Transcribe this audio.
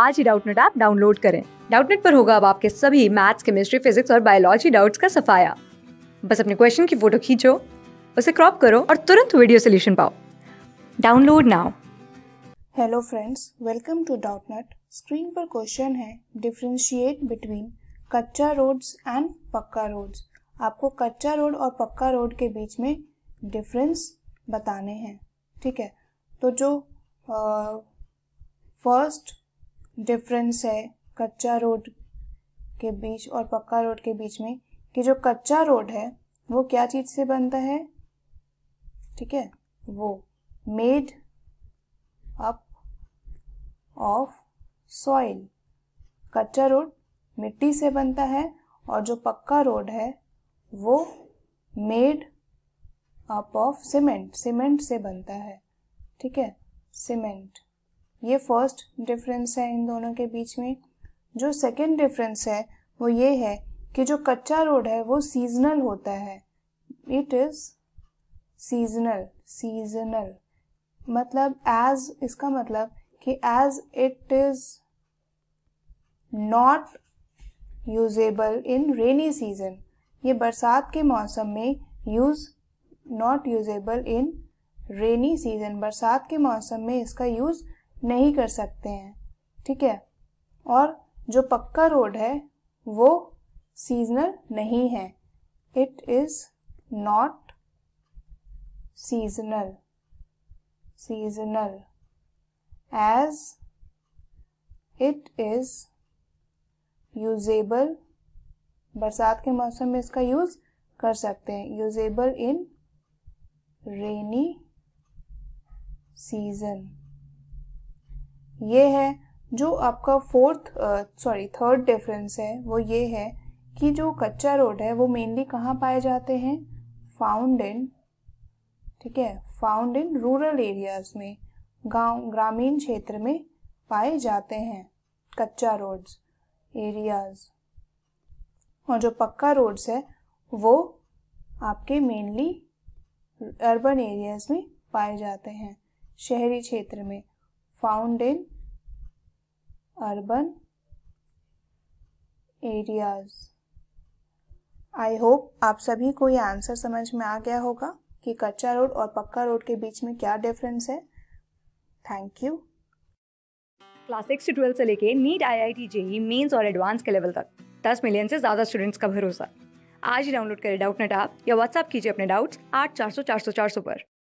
आज ही Doubtnut app download करें डाउटनेट पर होगा अब आपके सभी मैथ्स केमिस्ट्री फिजिक्स और बायोलॉजी डाउट्स का सफाया बस अपने क्वेश्चन की फोटो खींचो उसे क्रॉप करो और तुरंत वीडियो सोल्यूशन पाओ download now hello friends welcome to Doubtnut screen पर क्वेश्चन है differentiate between kachcha roads and pakka roads आपको कच्चा रोड और पक्का रोड के बीच में डिफरेंस बताने हैं ठीक है तो जो फर्स्ट uh, डिफरेंस है कच्चा रोड के बीच और पक्का रोड के बीच में कि जो कच्चा रोड है वो क्या चीज़ से बनता है ठीक है वो मेड अप ऑफ सॉइल कच्चा रोड मिट्टी से बनता है और जो पक्का रोड है वो made up of cement cement से बनता है ठीक है सीमेंट ये फर्स्ट डिफरेंस है इन दोनों के बीच में जो सेकेंड डिफरेंस है वो ये है कि जो कच्चा रोड है वो सीजनल होता है इट इज सीजनल सीजनल मतलब एज इसका मतलब कि as it is not usable in rainy season ये बरसात के मौसम में use not usable in rainy season बरसात के मौसम में इसका यूज़ नहीं कर सकते हैं ठीक है और जो पक्का रोड है वो सीजनल नहीं है it is not seasonal seasonal as it is usable बरसात के मौसम में इसका यूज़ कर सकते हैं यूजेबल इन रेनी सीजन ये है जो आपका फोर्थ सॉरी थर्ड डिफरेंस है वो ये है कि जो कच्चा रोड है वो मेनली कहाँ पाए जाते हैं फाउंड इन ठीक है फाउंड इन रूरल एरियाज में गांव ग्रामीण क्षेत्र में पाए जाते हैं कच्चा रोड्स एरियाज और जो पक्का रोड्स है वो आपके मेनली अर्बन एरियाज में पाए जाते हैं शहरी क्षेत्र में found in urban areas. I hope आप सभी को ये आंसर समझ में आ गया होगा कि कच्चा रोड और पक्का रोड के बीच में क्या डिफरेंस है thank you class six twelve twelfth से लेके NEET I I T JEE mains और एडवांस के लेवल तक दस मिलियन से ज़्यादा स्टूडेंट्स का भरोसा आज ही डाउनलोड करें डाउट नेट आप या व्हाट्सअप कीजिए अपने डाउट्स आठ चार सौ चार सौ चार सौ पर